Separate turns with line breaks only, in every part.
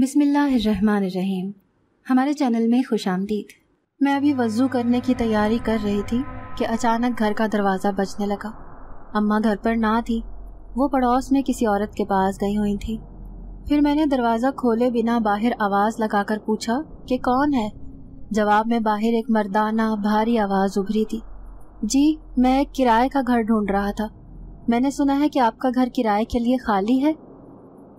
बिसमीम हमारे चैनल में खुश आमदीद मैं अभी वज़ू करने की तैयारी कर रही थी कि अचानक घर का दरवाज़ा बजने लगा अम्मा घर पर ना थी वो पड़ोस में किसी औरत के पास गई हुई थी फिर मैंने दरवाज़ा खोले बिना बाहर आवाज़ लगाकर पूछा कि कौन है जवाब में बाहर एक मर्दाना भारी आवाज़ उभरी थी जी मैं एक किराए का घर ढूंढ रहा था मैंने सुना है कि आपका घर किराए के लिए खाली है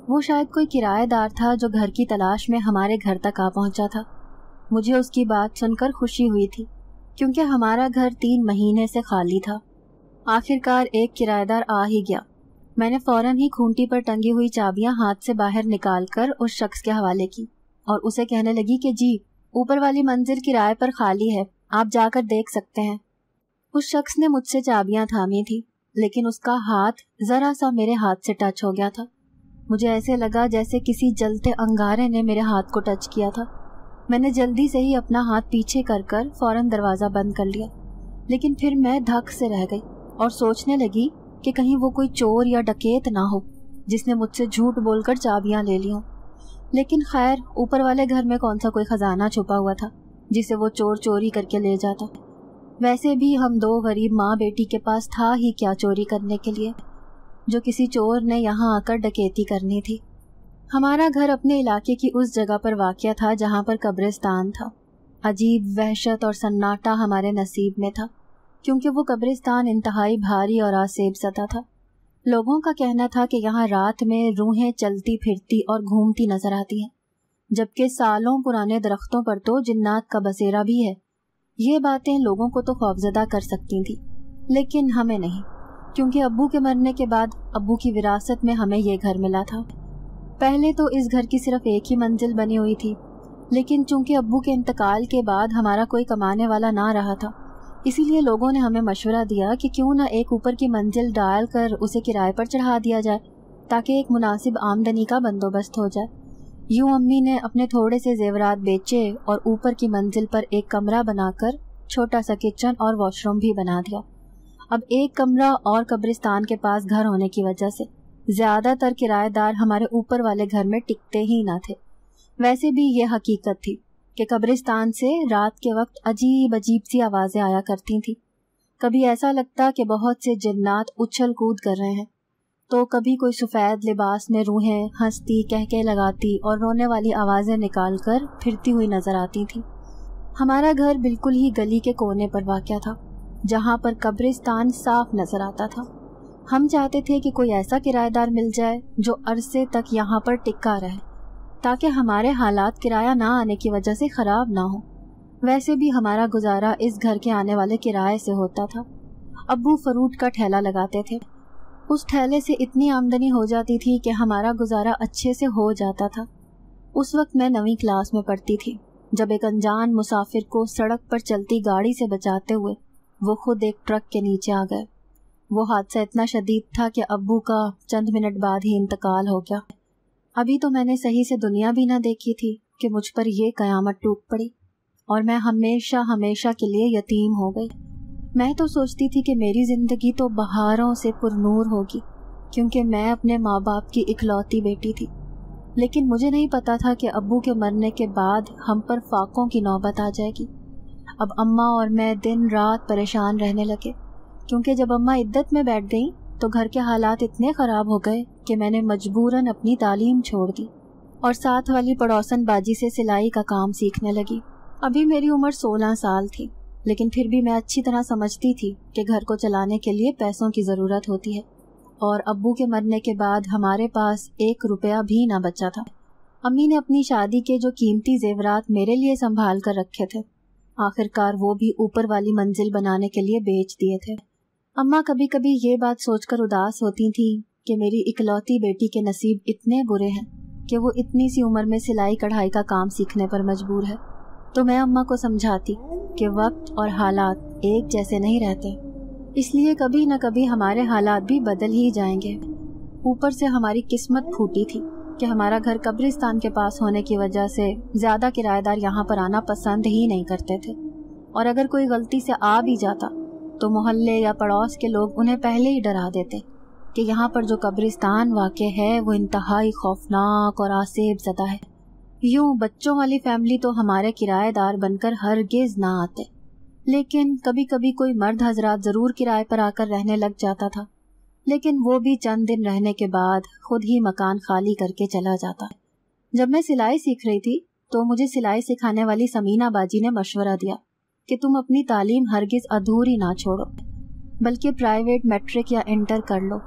वो शायद कोई किराएदार था जो घर की तलाश में हमारे घर तक आ पहुंचा था मुझे उसकी बात सुनकर खुशी हुई थी क्योंकि हमारा घर तीन महीने से खाली था आखिरकार एक किराएदार आ ही गया मैंने फौरन ही खूंटी पर टंगी हुई चाबियां हाथ से बाहर निकाल कर उस शख्स के हवाले की और उसे कहने लगी कि जी ऊपर वाली मंजिल किराए पर खाली है आप जाकर देख सकते हैं उस शख्स ने मुझसे चाबियां थामी थी लेकिन उसका हाथ जरा सा मेरे हाथ से टच हो गया था मुझे ऐसे लगा जैसे किसी जलते अंगारे ने मेरे हाथ को टच किया था मैंने जल्दी से ही अपना हाथ पीछे कर कर फौरन दरवाज़ा बंद कर लिया लेकिन फिर मैं धक से रह गई और सोचने लगी कि कहीं वो कोई चोर या डकेत ना हो जिसने मुझसे झूठ बोलकर चाबियां ले ली हों लेकिन खैर ऊपर वाले घर में कौन सा कोई ख़जाना छुपा हुआ था जिसे वो चोर चोरी करके ले जाता वैसे भी हम दो गरीब माँ बेटी के पास था ही क्या चोरी करने के लिए जो किसी चोर ने यहाँ आकर डकैती करनी थी हमारा घर अपने इलाके की उस जगह पर वाक़ था जहाँ पर कब्रिस्तान था अजीब वहशत और सन्नाटा हमारे नसीब में था क्योंकि वो कब्रिस्तान इंतहाई भारी और आसेब सता था लोगों का कहना था कि यहाँ रात में रूहें चलती फिरती और घूमती नजर आती हैं जबकि सालों पुराने दरख्तों पर तो जिन्नात का बसेरा भी है ये बातें लोगों को तो खौफजदा कर सकती थी लेकिन हमें नहीं क्योंकि अबू के मरने के बाद अबू की विरासत में हमें यह घर मिला था पहले तो इस घर की सिर्फ एक ही मंजिल बनी हुई थी लेकिन चूंकि अबू के इंतकाल के बाद हमारा कोई कमाने वाला ना रहा था इसीलिए लोगों ने हमें मशवरा दिया कि क्यों ना एक ऊपर की मंजिल डाल कर उसे किराए पर चढ़ा दिया जाए ताकि एक मुनासिब आमदनी का बंदोबस्त हो जाए यूं अम्मी ने अपने थोड़े से जेवरात बेचे और ऊपर की मंजिल पर एक कमरा बनाकर छोटा सा किचन और वॉशरूम भी बना दिया अब एक कमरा और कब्रिस्तान के पास घर होने की वजह से ज्यादातर किराएदार हमारे ऊपर वाले घर में टिकते ही ना थे वैसे भी ये हकीकत थी कि कब्रिस्तान से रात के वक्त अजीब अजीब सी आवाज़ें आया करती थी कभी ऐसा लगता कि बहुत से जन्नात उछल कूद कर रहे हैं तो कभी कोई सफ़ेद लिबास में रूहें हंसती कहके लगाती और रोने वाली आवाज़ें निकाल कर फिरती हुई नज़र आती थी हमारा घर बिल्कुल ही गली के कोने पर वाक्य था जहाँ पर कब्रिस्तान साफ नज़र आता था हम चाहते थे कि कोई ऐसा किराएदार मिल जाए जो अरसे तक यहाँ पर टिका रहे ताकि हमारे हालात किराया ना आने की वजह से ख़राब ना हो वैसे भी हमारा गुजारा इस घर के आने वाले किराए से होता था अबू फरूट का ठेला लगाते थे उस ठेले से इतनी आमदनी हो जाती थी कि हमारा गुजारा अच्छे से हो जाता था उस वक्त मैं नवी क्लास में पढ़ती थी जब एक अनजान मुसाफिर को सड़क पर चलती गाड़ी से बचाते हुए वो खुद एक ट्रक के नीचे आ गए वो हादसा इतना शदीद था कि अबू का चंद मिनट बाद ही इंतकाल हो गया अभी तो मैंने सही से दुनिया भी ना देखी थी कि मुझ पर यह कयामत टूट पड़ी और मैं हमेशा हमेशा के लिए यतीम हो गई मैं तो सोचती थी कि मेरी ज़िंदगी तो बहारों से पुरनूर होगी क्योंकि मैं अपने माँ बाप की इकलौती बेटी थी लेकिन मुझे नहीं पता था कि अबू के मरने के बाद हम पर फाकों की नौबत आ जाएगी अब अम्मा और मैं दिन रात परेशान रहने लगे क्योंकि जब अम्मा इद्दत में बैठ गई तो घर के हालात इतने ख़राब हो गए कि मैंने मजबूरन अपनी तालीम छोड़ दी और साथ वाली पड़ोसन बाजी से सिलाई का काम सीखने लगी अभी मेरी उम्र सोलह साल थी लेकिन फिर भी मैं अच्छी तरह समझती थी कि घर को चलाने के लिए पैसों की ज़रूरत होती है और अब्बू के मरने के बाद हमारे पास एक रुपया भी ना बचा था अम्मी ने अपनी शादी के जो कीमती जेवरात मेरे लिए संभाल कर रखे थे आखिरकार वो भी ऊपर वाली मंजिल बनाने के लिए बेच दिए थे अम्मा कभी कभी ये बात सोचकर उदास होती थी कि मेरी इकलौती बेटी के नसीब इतने बुरे हैं कि वो इतनी सी उम्र में सिलाई कढ़ाई का काम सीखने पर मजबूर है तो मैं अम्मा को समझाती कि वक्त और हालात एक जैसे नहीं रहते इसलिए कभी न कभी हमारे हालात भी बदल ही जाएंगे ऊपर से हमारी किस्मत फूटी थी कि हमारा घर कब्रिस्तान के पास होने की वजह से ज़्यादा किराएदार यहाँ पर आना पसंद ही नहीं करते थे और अगर कोई गलती से आ भी जाता तो मोहल्ले या पड़ोस के लोग उन्हें पहले ही डरा देते कि यहाँ पर जो कब्रिस्तान वाक़ है वो इंतहाई खौफनाक और आसेब ज़दा है यूँ बच्चों वाली फैमिली तो हमारे किराएदार बनकर हर गेज ना आते लेकिन कभी कभी कोई मर्द हजरात ज़रूर किराए पर आकर रहने लग जाता था लेकिन वो भी चंद दिन रहने के बाद खुद ही मकान खाली करके चला जाता जब मैं सिलाई सीख रही थी तो मुझे सिलाई सिखाने वाली समीना बाजी ने मशवरा दिया कि तुम अपनी तालीम हरगिज अधूरी ना छोड़ो बल्कि प्राइवेट मैट्रिक या इंटर कर लो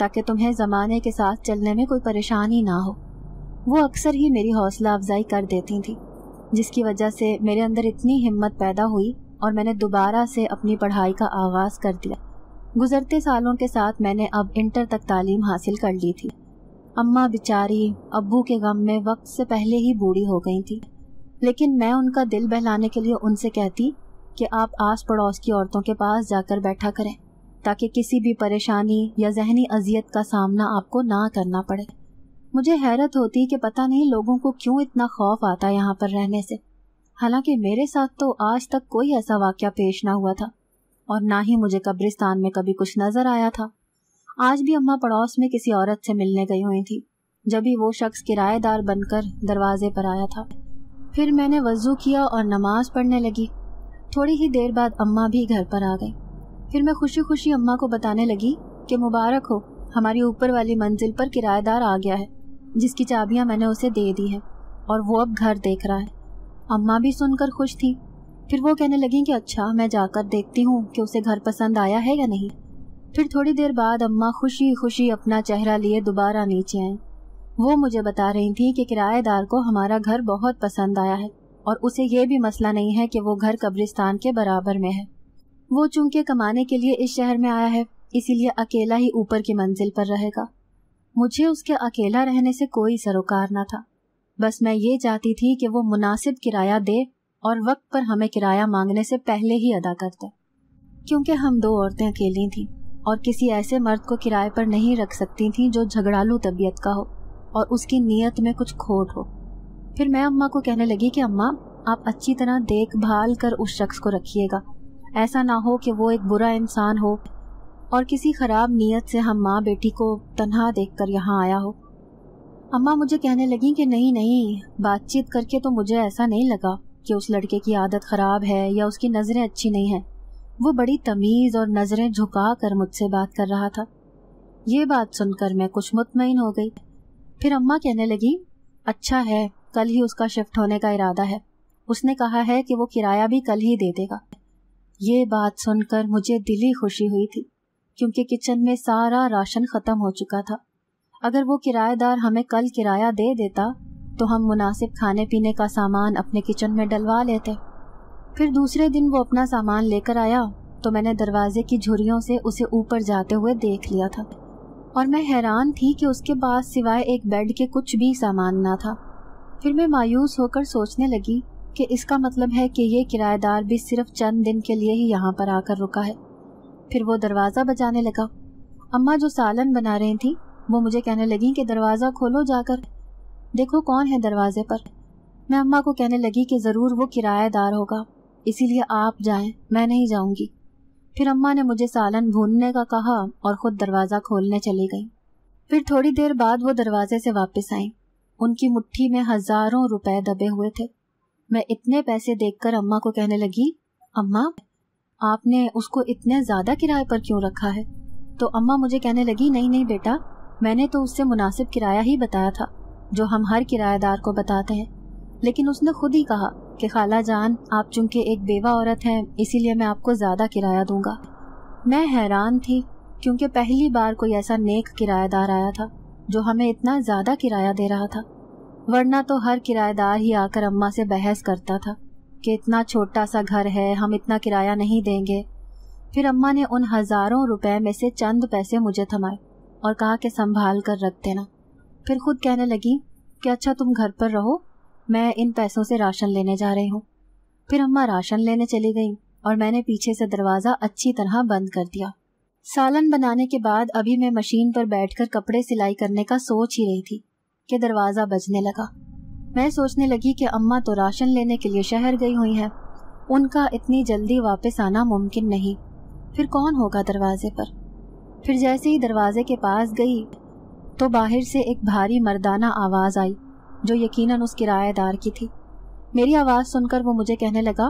ताकि तुम्हें ज़माने के साथ चलने में कोई परेशानी ना हो वो अक्सर ही मेरी हौसला अफजाई कर देती थी जिसकी वजह से मेरे अंदर इतनी हिम्मत पैदा हुई और मैंने दोबारा से अपनी पढ़ाई का आगाज़ कर दिया गुजरते सालों के साथ मैंने अब इंटर तक तालीम हासिल कर ली थी अम्मा बेचारी अब्बू के गम में वक्त से पहले ही बूढ़ी हो गई थी लेकिन मैं उनका दिल बहलाने के लिए उनसे कहती कि आप आस पड़ोस की औरतों के पास जाकर बैठा करें ताकि किसी भी परेशानी या जहनी अजियत का सामना आपको ना करना पड़े मुझे हैरत होती कि पता नहीं लोगों को क्यों इतना खौफ आता यहाँ पर रहने से हालांकि मेरे साथ तो आज तक कोई ऐसा वाक्य पेश ना हुआ था और ना ही मुझे कब्रिस्तान में कभी कुछ नजर आया था आज भी अम्मा पड़ोस में किसी औरत से मिलने गई हुई थी जब ही वो शख्स किराएदार बनकर दरवाजे पर आया था फिर मैंने वजू किया और नमाज पढ़ने लगी थोड़ी ही देर बाद अम्मा भी घर पर आ गई फिर मैं खुशी खुशी अम्मा को बताने लगी कि मुबारक हो हमारी ऊपर वाली मंजिल पर किराएदार आ गया है जिसकी चाबियां मैंने उसे दे दी हैं और वो अब घर देख रहा है अम्मा भी सुनकर खुश थी फिर वो कहने लगी कि अच्छा मैं जाकर देखती हूँ कि उसे घर पसंद आया है या नहीं फिर थोड़ी देर बाद अम्मा खुशी खुशी अपना चेहरा लिए दोबारा नीचे आए वो मुझे बता रही थी कि किराएदार को हमारा घर बहुत पसंद आया है और उसे ये भी मसला नहीं है कि वो घर कब्रिस्तान के बराबर में है वो चूंकि कमाने के लिए इस शहर में आया है इसीलिए अकेला ही ऊपर की मंजिल पर रहेगा मुझे उसके अकेला रहने से कोई सरोकार न था बस मैं ये चाहती थी कि वो मुनासिब किराया दे और वक्त पर हमें किराया मांगने से पहले ही अदा करते क्योंकि हम दो औरतें अकेली थीं और किसी ऐसे मर्द को किराए पर नहीं रख सकती थीं जो झगड़ालू तबीयत का हो और उसकी नीयत में कुछ खोट हो फिर मैं अम्मा को कहने लगी कि अम्मा आप अच्छी तरह देखभाल कर उस शख्स को रखिएगा ऐसा ना हो कि वो एक बुरा इंसान हो और किसी ख़राब नीयत से हम माँ बेटी को तनहा देख कर यहाँ आया हो अम्मा मुझे कहने लगी कि नहीं नहीं बातचीत करके तो मुझे ऐसा नहीं लगा कि उस लड़के की आदत ख़राब है या उसकी नज़रें अच्छी नहीं है वो बड़ी तमीज़ और नज़रें झुका कर मुझसे बात कर रहा था ये बात सुनकर मैं कुछ मुतमिन हो गई फिर अम्मा कहने लगी अच्छा है कल ही उसका शिफ्ट होने का इरादा है उसने कहा है कि वो किराया भी कल ही दे देगा ये बात सुनकर मुझे दिली खुशी हुई थी क्योंकि किचन में सारा राशन ख़त्म हो चुका था अगर वो किराएदार हमें कल किराया दे देता तो हम मुनासिब खाने पीने का सामान अपने किचन में डलवा लेते फिर दूसरे दिन वो अपना सामान लेकर आया तो मैंने दरवाजे की झुरियों से उसे ऊपर जाते हुए देख लिया था और मैं हैरान थी कि उसके पास सिवाय एक बेड के कुछ भी सामान ना था फिर मैं मायूस होकर सोचने लगी कि इसका मतलब है कि ये किराएदार भी सिर्फ चंद दिन के लिए ही यहाँ पर आकर रुका है फिर वो दरवाज़ा बजाने लगा अम्मा जो सालन बना रही थी वो मुझे कहने लगी कि दरवाज़ा खोलो जाकर देखो कौन है दरवाजे पर मैं अम्मा को कहने लगी कि ज़रूर वो किराएदार होगा इसीलिए आप जाएं मैं नहीं जाऊंगी फिर अम्मा ने मुझे सालन भूनने का कहा और खुद दरवाज़ा खोलने चली गई फिर थोड़ी देर बाद वो दरवाजे से वापस आई उनकी मुट्ठी में हजारों रुपए दबे हुए थे मैं इतने पैसे देखकर अम्मा को कहने लगी अम्मा आपने उसको इतने ज़्यादा किराए पर क्यों रखा है तो अम्मा मुझे कहने लगी नहीं नहीं बेटा मैंने तो उससे मुनासिब किराया ही बताया था जो हम हर किराएदार को बताते हैं लेकिन उसने खुद ही कहा कि खाला जान आप चूंकि एक बेवा औरत हैं इसीलिए मैं आपको ज़्यादा किराया दूंगा मैं हैरान थी क्योंकि पहली बार कोई ऐसा नेक किराएदार आया था जो हमें इतना ज़्यादा किराया दे रहा था वरना तो हर किराएदार ही आकर अम्मा से बहस करता था कि इतना छोटा सा घर है हम इतना किराया नहीं देंगे फिर अम्मा ने उन हज़ारों रुपए में से चंद पैसे मुझे थमाए और कहा कि संभाल कर रख देना फिर खुद कहने लगी कि अच्छा तुम घर पर रहो मैं इन पैसों से राशन लेने जा रही हूँ फिर अम्मा राशन लेने चली गई और मैंने पीछे से दरवाज़ा अच्छी तरह बंद कर दिया सालन बनाने के बाद अभी मैं मशीन पर बैठकर कपड़े सिलाई करने का सोच ही रही थी कि दरवाज़ा बजने लगा मैं सोचने लगी कि अम्मा तो राशन लेने के लिए शहर गई हुई हैं उनका इतनी जल्दी वापस आना मुमकिन नहीं फिर कौन होगा दरवाजे पर फिर जैसे ही दरवाजे के पास गई तो बाहर से एक भारी मर्दाना आवाज़ आई जो यकीनन उस किराएदार की थी मेरी आवाज़ सुनकर वो मुझे कहने लगा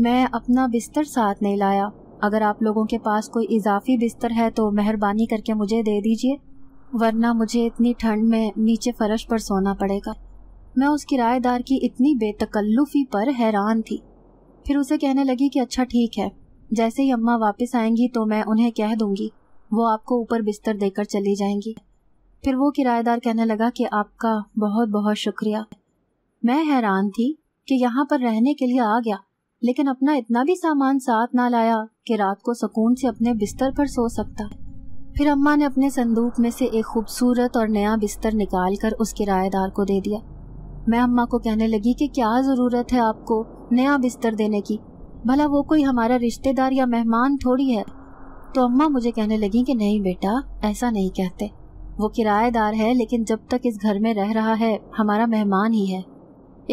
मैं अपना बिस्तर साथ नहीं लाया अगर आप लोगों के पास कोई इजाफी बिस्तर है तो मेहरबानी करके मुझे दे दीजिए वरना मुझे इतनी ठंड में नीचे फर्श पर सोना पड़ेगा मैं उस किराएदार की इतनी बेतकल्लुफ़ी पर हैरान थी फिर उसे कहने लगी कि अच्छा ठीक है जैसे ही अम्मा वापस आएंगी तो मैं उन्हें कह दूंगी वो आपको ऊपर बिस्तर देकर चली जाएंगी फिर वो किराएदार कहने लगा कि आपका बहुत बहुत शुक्रिया मैं हैरान थी कि यहाँ पर रहने के लिए आ गया लेकिन अपना इतना भी सामान साथ ना लाया कि रात को सुकून से अपने बिस्तर पर सो सकता फिर अम्मा ने अपने संदूक में से एक खूबसूरत और नया बिस्तर निकाल कर उस किराएदार को दे दिया मैं अम्मा को कहने लगी कि क्या ज़रूरत है आपको नया बिस्तर देने की भला वो कोई हमारा रिश्तेदार या मेहमान थोड़ी है तो अम्मा मुझे कहने लगी कि नहीं बेटा ऐसा नहीं कहते वो किराएदार है लेकिन जब तक इस घर में रह रहा है हमारा मेहमान ही है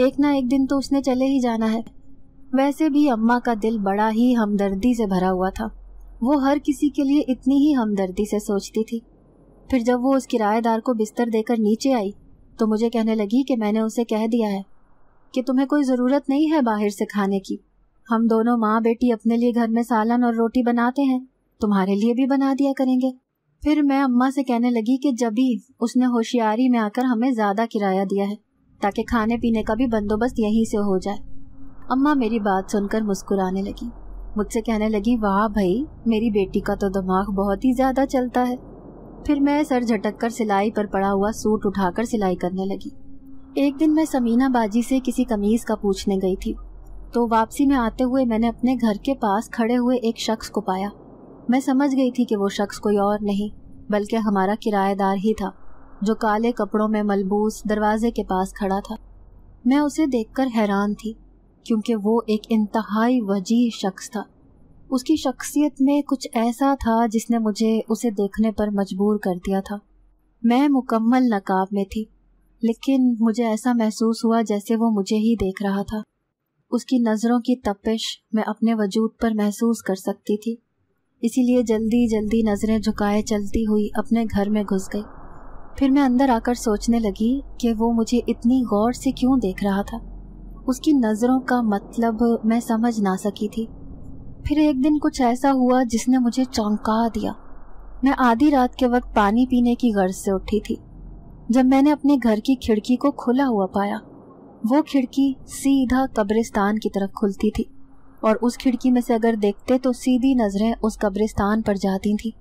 एक ना एक दिन तो उसने चले ही जाना है वैसे भी अम्मा का दिल बड़ा ही हमदर्दी से भरा हुआ था वो हर किसी के लिए इतनी ही हमदर्दी से सोचती थी फिर जब वो उस किराएदार को बिस्तर देकर नीचे आई तो मुझे कहने लगी कि मैंने उसे कह दिया है कि तुम्हें कोई ज़रूरत नहीं है बाहर से खाने की हम दोनों माँ बेटी अपने लिए घर में सालन और रोटी बनाते हैं तुम्हारे लिए भी बना दिया करेंगे फिर मैं अम्मा से कहने लगी कि जब भी उसने होशियारी में आकर हमें ज़्यादा किराया दिया है ताकि खाने पीने का भी बंदोबस्त यहीं से हो जाए अम्मा मेरी बात सुनकर मुस्कुराने लगी मुझसे कहने लगी वाह भाई मेरी बेटी का तो दिमाग बहुत ही ज़्यादा चलता है फिर मैं सर झटक कर सिलाई पर पड़ा हुआ सूट उठाकर सिलाई करने लगी एक दिन मैं समीना बाजी से किसी कमीज़ का पूछने गई थी तो वापसी में आते हुए मैंने अपने घर के पास खड़े हुए एक शख्स को पाया मैं समझ गई थी कि वो शख्स कोई और नहीं बल्कि हमारा किराएदार ही था जो काले कपड़ों में मलबूस दरवाजे के पास खड़ा था मैं उसे देखकर हैरान थी क्योंकि वो एक इंतहाई वजीह शख्स था उसकी शख्सियत में कुछ ऐसा था जिसने मुझे उसे देखने पर मजबूर कर दिया था मैं मुकम्मल नकाब में थी लेकिन मुझे ऐसा महसूस हुआ जैसे वो मुझे ही देख रहा था उसकी नज़रों की तपिश मैं अपने वजूद पर महसूस कर सकती थी इसीलिए जल्दी जल्दी नज़रें झुकाए चलती हुई अपने घर में घुस गई फिर मैं अंदर आकर सोचने लगी कि वो मुझे इतनी गौर से क्यों देख रहा था उसकी नज़रों का मतलब मैं समझ ना सकी थी फिर एक दिन कुछ ऐसा हुआ जिसने मुझे चौंका दिया मैं आधी रात के वक्त पानी पीने की गर्ज से उठी थी जब मैंने अपने घर की खिड़की को खुला हुआ पाया वो खिड़की सीधा कब्रिस्तान की तरफ खुलती थी और उस खिड़की में से अगर देखते तो सीधी नजरें उस कब्रिस्तान पर जाती थी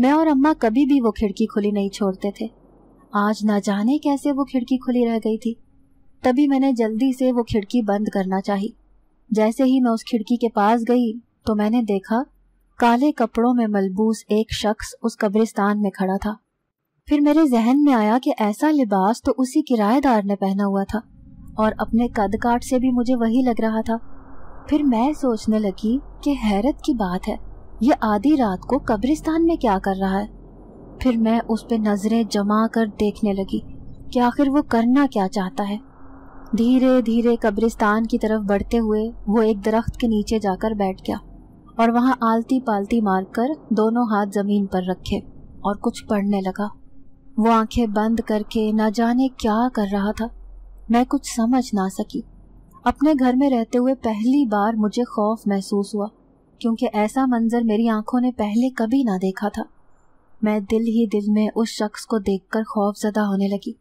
मैं और अम्मा कभी भी वो खिड़की खुली नहीं छोड़ते थे आज ना जाने कैसे वो खिड़की खुली रह गई थी तभी मैंने जल्दी से वो खिड़की बंद करना चाहिए जैसे ही मैं उस खिड़की के पास गई तो मैंने देखा काले कपड़ों में मलबूस एक शख्स उस कब्रिस्तान में खड़ा था फिर मेरे जहन में आया कि ऐसा लिबास तो उसी किराएदार ने पहना हुआ था और अपने कद काट से भी मुझे वही लग रहा था फिर मैं सोचने लगी कि हैरत की बात है ये आधी रात को कब्रिस्तान में क्या कर रहा है फिर मैं उस पर नजरें जमा कर देखने लगी कि आखिर वो करना क्या चाहता है धीरे धीरे कब्रिस्तान की तरफ बढ़ते हुए वो एक दरख्त के नीचे जाकर बैठ गया और वहाँ आलती पालती मारकर दोनों हाथ जमीन पर रखे और कुछ पढ़ने लगा वो आंखें बंद करके न जाने क्या कर रहा था मैं कुछ समझ ना सकी अपने घर में रहते हुए पहली बार मुझे खौफ महसूस हुआ क्योंकि ऐसा मंजर मेरी आंखों ने पहले कभी ना देखा था मैं दिल ही दिल में उस शख्स को देखकर जदा होने लगी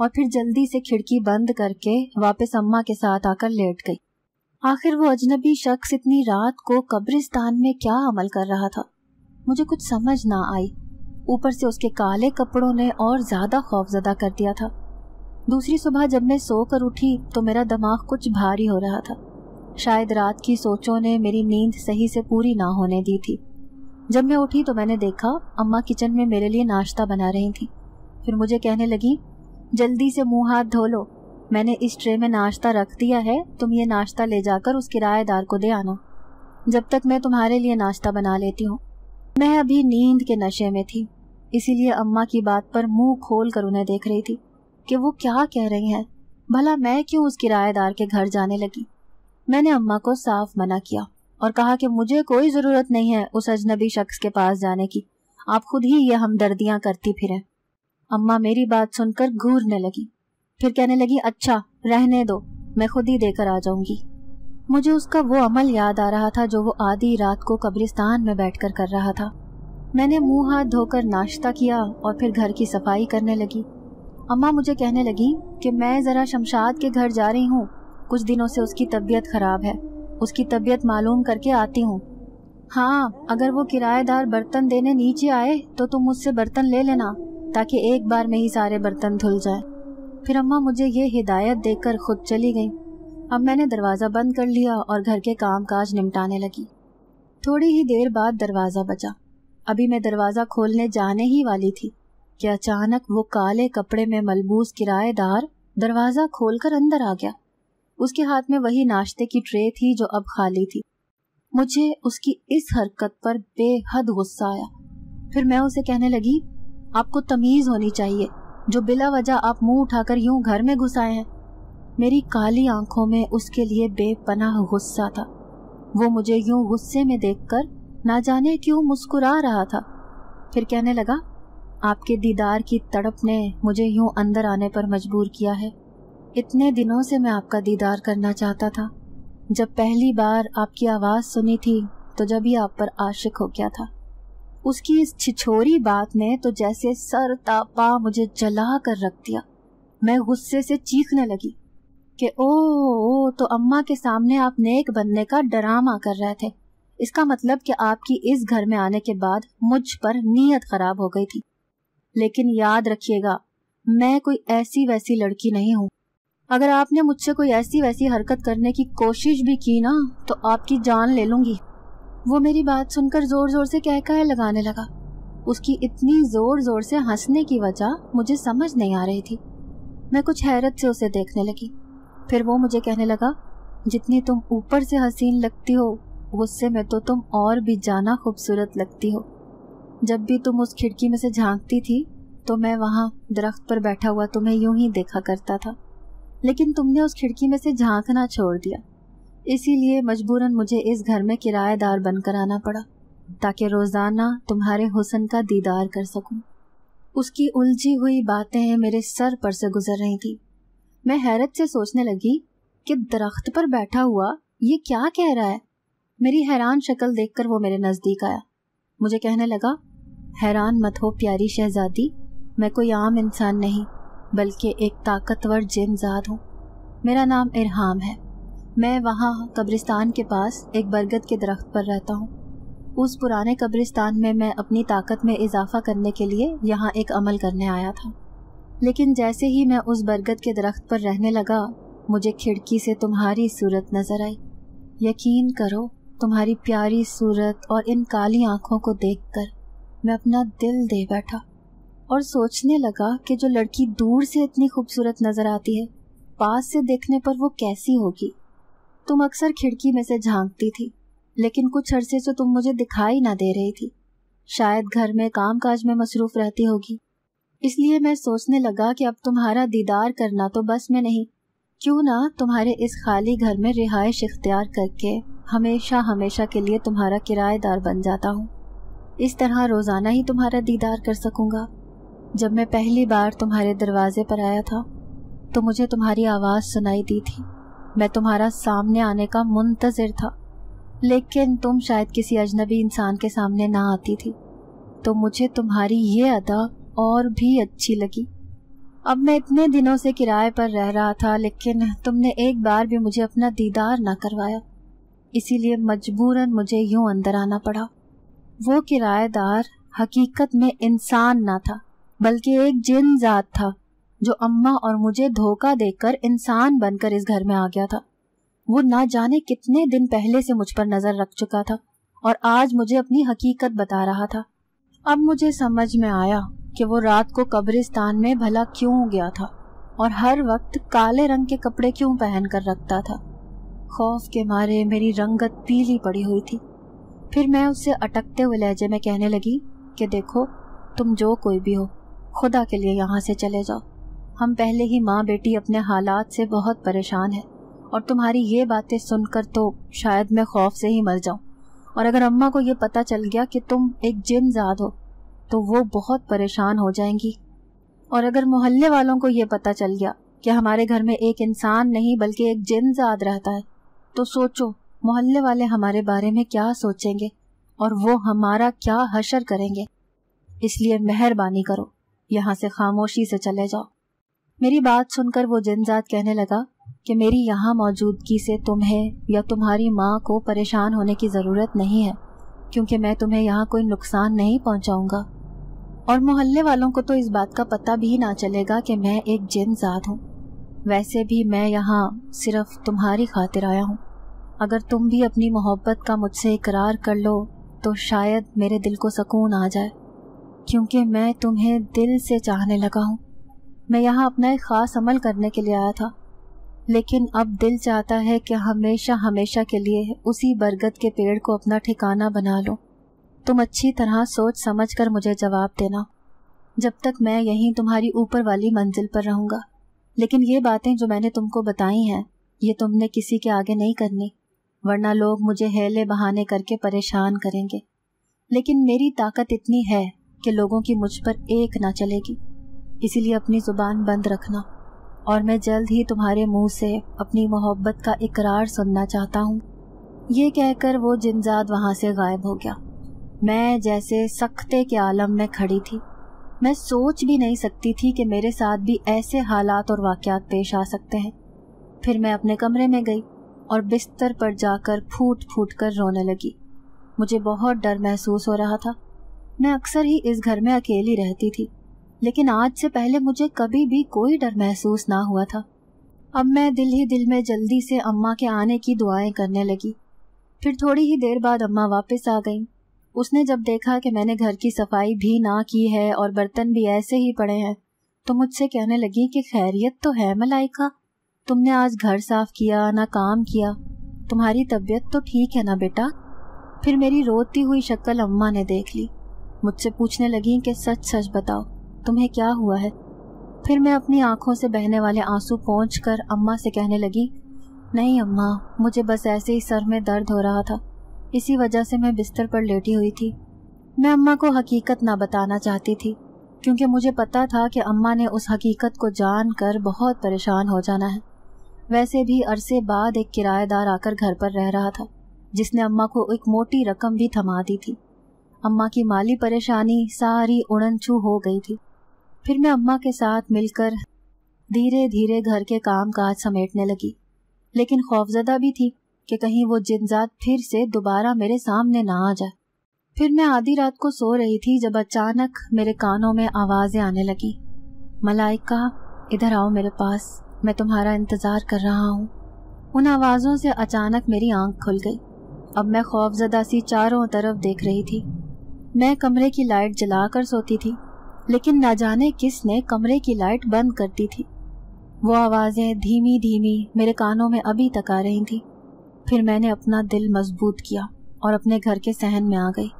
और फिर जल्दी से खिड़की बंद करके वापस अम्मा के साथ आकर लेट गई आखिर वो अजनबी शख्स इतनी रात को कब्रिस्तान में क्या अमल कर रहा था मुझे कुछ समझ ना आई ऊपर से उसके काले कपड़ों ने और ज्यादा खौफजदा कर दिया था दूसरी सुबह जब मैं सोकर उठी तो मेरा दिमाग कुछ भारी हो रहा था शायद रात की सोचों ने मेरी नींद सही से पूरी ना होने दी थी जब मैं उठी तो मैंने देखा अम्मा किचन में मेरे लिए नाश्ता बना रही थी फिर मुझे कहने लगी जल्दी से मुंह हाथ धो लो मैंने इस ट्रे में नाश्ता रख दिया है तुम ये नाश्ता ले जाकर उस किराएदार को दे आना जब तक मैं तुम्हारे लिए नाश्ता बना लेती हूँ मैं अभी नींद के नशे में थी इसीलिए अम्मा की बात पर मुंह खोल कर उन्हें देख रही थी कि वो क्या कह रही हैं भला मैं क्यों उस किराएदार के घर जाने लगी मैंने अम्मा को साफ मना किया और कहा कि मुझे कोई ज़रूरत नहीं है उस अजनबी शख्स के पास जाने की आप खुद ही ये हमदर्दियाँ करती फिर अम्मा मेरी बात सुनकर घूरने लगी फिर कहने लगी अच्छा रहने दो मैं खुद ही देकर आ जाऊंगी मुझे उसका वो अमल याद आ रहा था जो वो आधी रात को कब्रिस्तान में बैठकर कर रहा था मैंने मुंह हाथ धोकर नाश्ता किया और फिर घर की सफाई करने लगी अम्मा मुझे कहने लगी कि मैं ज़रा शमशाद के घर जा रही हूँ कुछ दिनों से उसकी तबीयत ख़राब है उसकी तबीयत मालूम करके आती हूँ हाँ अगर वो किराएदार बर्तन देने नीचे आए तो तुम मुझसे बर्तन ले लेना ताकि एक बार में ही सारे बर्तन धुल जाए फिर अम्मा मुझे ये हिदायत देकर खुद चली गई अब मैंने दरवाज़ा बंद कर लिया और घर के काम काज निपटाने लगी थोड़ी ही देर बाद दरवाज़ा बचा अभी मैं दरवाज़ा खोलने जाने ही वाली थी कि अचानक वो काले कपड़े में मलबूस किराएदार दरवाजा खोलकर अंदर आ गया उसके हाथ में वही नाश्ते की ट्रे थी जो अब खाली थी मुझे उसकी इस हरकत पर बेहद गुस्सा आया फिर मैं उसे कहने लगी आपको तमीज होनी चाहिए जो बिला वजह आप मुंह उठाकर यूं घर में घुस आए हैं मेरी काली आंखों में उसके लिए बेपनाह गुस्सा था वो मुझे यूं गुस्से में देखकर ना जाने क्यों मुस्कुरा रहा था फिर कहने लगा आपके दीदार की तड़प ने मुझे यूं अंदर आने पर मजबूर किया है इतने दिनों से मैं आपका दीदार करना चाहता था जब पहली बार आपकी आवाज़ सुनी थी तो जब ही आप पर आशिक हो गया था उसकी इस छिछोरी बात ने तो जैसे सर तापा मुझे जला कर रख दिया मैं गुस्से से चीखने लगी कि ओ, ओ तो अम्मा के सामने आप नेक बनने का डरामा कर रहे थे इसका मतलब कि आपकी इस घर में आने के बाद मुझ पर नीयत खराब हो गई थी लेकिन याद रखिएगा मैं कोई ऐसी वैसी लड़की नहीं हूँ अगर आपने मुझसे कोई ऐसी वैसी हरकत करने की कोशिश भी की ना तो आपकी जान ले लूंगी वो मेरी बात सुनकर जोर जोर से कह लगाने लगा उसकी इतनी जोर जोर से हंसने की वजह मुझे समझ नहीं आ रही थी मैं कुछ हैरत से उसे देखने लगी फिर वो मुझे कहने लगा जितनी तुम ऊपर से हसीन लगती हो गुस्से में तो तुम और भी जाना खूबसूरत लगती हो जब भी तुम उस खिड़की में से झांकती थी तो मैं वहां दरख्त पर बैठा हुआ तुम्हें यूं ही देखा करता था लेकिन तुमने उस खिड़की में से झांकना छोड़ दिया इसीलिए मजबूरन मुझे इस घर में किराएदार बनकर आना पड़ा ताकि रोज़ाना तुम्हारे हुसन का दीदार कर सकूं। उसकी उलझी हुई बातें मेरे सर पर से गुजर रही थी मैं हैरत से सोचने लगी कि दरख्त पर बैठा हुआ ये क्या कह रहा है मेरी हैरान शक्ल देखकर वो मेरे नज़दीक आया मुझे कहने लगा हैरान मत हो प्यारी शहजादी मैं कोई आम इंसान नहीं बल्कि एक ताकतवर जिनजाद हूँ मेरा नाम इरहाम है मैं वहाँ कब्रिस्तान के पास एक बरगद के दरख्त पर रहता हूँ उस पुराने कब्रिस्तान में मैं अपनी ताकत में इजाफा करने के लिए यहाँ एक अमल करने आया था लेकिन जैसे ही मैं उस बरगद के दरख्त पर रहने लगा मुझे खिड़की से तुम्हारी सूरत नज़र आई यकीन करो तुम्हारी प्यारी सूरत और इन काली आँखों को देखकर मैं अपना दिल दे बैठा और सोचने लगा कि जो लड़की दूर से इतनी खूबसूरत नजर आती है पास से देखने पर वो कैसी होगी तुम अक्सर खिड़की में से झांकती थी लेकिन कुछ अरसे से तुम मुझे दिखाई ना दे रही थी शायद घर में काम काज में मसरूफ रहती होगी इसलिए मैं सोचने लगा कि अब तुम्हारा दीदार करना तो बस में नहीं क्यों ना तुम्हारे इस खाली घर में रिहायश इख्तियार करके हमेशा हमेशा के लिए तुम्हारा किराएदार बन जाता हूँ इस तरह रोज़ाना ही तुम्हारा दीदार कर सकूँगा जब मैं पहली बार तुम्हारे दरवाजे पर आया था तो मुझे तुम्हारी आवाज़ सुनाई दी थी मैं तुम्हारा सामने आने का मुंतज़र था लेकिन तुम शायद किसी अजनबी इंसान के सामने ना आती थी तो मुझे तुम्हारी ये अदा और भी अच्छी लगी अब मैं इतने दिनों से किराए पर रह रहा था लेकिन तुमने एक बार भी मुझे अपना दीदार ना करवाया इसीलिए मजबूरन मुझे यूं अंदर आना पड़ा वो किराएदार हकीकत में इंसान ना था बल्कि एक जिन जात था जो अम्मा और मुझे धोखा देकर इंसान बनकर इस घर में आ गया था वो ना जाने कितने दिन पहले से मुझ पर नजर रख चुका था और आज मुझे अपनी हकीकत बता रहा था अब मुझे समझ में आया कि वो रात को कब्रिस्तान में भला क्यों गया था और हर वक्त काले रंग के कपड़े क्यों पहन कर रखता था खौफ के मारे मेरी रंगत पीली पड़ी हुई थी फिर मैं उससे अटकते हुए लहजे में कहने लगी कि देखो तुम जो कोई भी हो खुदा के लिए यहाँ से चले जाओ हम पहले ही माँ बेटी अपने हालात से बहुत परेशान हैं और तुम्हारी ये बातें सुनकर तो शायद मैं खौफ से ही मर जाऊँ और अगर अम्मा को ये पता चल गया कि तुम एक जिम जाद हो तो वो बहुत परेशान हो जाएंगी और अगर मोहल्ले वालों को ये पता चल गया कि हमारे घर में एक इंसान नहीं बल्कि एक जिन जाद रहता है तो सोचो मोहल्ले वाले हमारे बारे में क्या सोचेंगे और वो हमारा क्या हशर करेंगे इसलिए मेहरबानी करो यहाँ से खामोशी से चले जाओ मेरी बात सुनकर वो जिनजात कहने लगा कि मेरी यहाँ मौजूदगी से तुम्हें या तुम्हारी माँ को परेशान होने की ज़रूरत नहीं है क्योंकि मैं तुम्हें यहाँ कोई नुकसान नहीं पहुँचाऊँगा और मोहल्ले वालों को तो इस बात का पता भी ना चलेगा कि मैं एक जिनजात हूँ वैसे भी मैं यहाँ सिर्फ तुम्हारी खातिर आया हूँ अगर तुम भी अपनी मोहब्बत का मुझसे इकरार कर लो तो शायद मेरे दिल को सुकून आ जाए क्योंकि मैं तुम्हें दिल से चाहने लगा हूँ मैं यहाँ अपना एक ख़ास अमल करने के लिए आया था लेकिन अब दिल चाहता है कि हमेशा हमेशा के लिए उसी बरगद के पेड़ को अपना ठिकाना बना लो तुम अच्छी तरह सोच समझ कर मुझे जवाब देना जब तक मैं यहीं तुम्हारी ऊपर वाली मंजिल पर रहूँगा लेकिन ये बातें जो मैंने तुमको बताई हैं ये तुमने किसी के आगे नहीं करनी वरना लोग मुझे हेले बहाने करके परेशान करेंगे लेकिन मेरी ताकत इतनी है कि लोगों की मुझ पर एक ना चलेगी इसीलिए अपनी ज़ुबान बंद रखना और मैं जल्द ही तुम्हारे मुंह से अपनी मोहब्बत का इकरार सुनना चाहता हूँ ये कहकर वो जिनजाद वहां से गायब हो गया मैं जैसे सख्ते के आलम में खड़ी थी मैं सोच भी नहीं सकती थी कि मेरे साथ भी ऐसे हालात और वाकयात पेश आ सकते हैं फिर मैं अपने कमरे में गई और बिस्तर पर जाकर फूट फूट कर रोने लगी मुझे बहुत डर महसूस हो रहा था मैं अक्सर ही इस घर में अकेली रहती थी लेकिन आज से पहले मुझे कभी भी कोई डर महसूस ना हुआ था अब मैं दिल ही दिल में जल्दी से अम्मा के आने की दुआएं करने लगी फिर थोड़ी ही देर बाद अम्मा वापस आ गईं। उसने जब देखा कि मैंने घर की सफाई भी ना की है और बर्तन भी ऐसे ही पड़े हैं तो मुझसे कहने लगी कि खैरियत तो है मलाइका तुमने आज घर साफ किया ना काम किया तुम्हारी तबीयत तो ठीक है ना बेटा फिर मेरी रोती हुई शक्ल अम्मा ने देख ली मुझसे पूछने लगी कि सच सच बताओ तुम्हें क्या हुआ है फिर मैं अपनी आंखों से बहने वाले आंसू पहुँच कर अम्मा से कहने लगी नहीं अम्मा मुझे बस ऐसे ही सर में दर्द हो रहा था इसी वजह से मैं बिस्तर पर लेटी हुई थी मैं अम्मा को हकीकत ना बताना चाहती थी क्योंकि मुझे पता था कि अम्मा ने उस हकीकत को जान कर बहुत परेशान हो जाना है वैसे भी अरसे बाद एक किराएदार आकर घर पर रह रहा था जिसने अम्मा को एक मोटी रकम भी थमा दी थी अम्मा की माली परेशानी सारी छू हो गई थी फिर मैं अम्मा के साथ मिलकर धीरे धीरे घर के काम काज समेटने लगी लेकिन खौफजदा भी थी कि कहीं वो जिनजात फिर से दोबारा मेरे सामने ना आ जाए फिर मैं आधी रात को सो रही थी जब अचानक मेरे कानों में आवाजें आने लगी मलाइका इधर आओ मेरे पास मैं तुम्हारा इंतज़ार कर रहा हूँ उन आवाज़ों से अचानक मेरी आंख खुल गई अब मैं खौफजदा सी चारों तरफ देख रही थी मैं कमरे की लाइट जलाकर सोती थी लेकिन ना जाने किसने कमरे की लाइट बंद कर दी थी वो आवाज़ें धीमी धीमी मेरे कानों में अभी तक आ रही थी फिर मैंने अपना दिल मजबूत किया और अपने घर के सहन में आ गई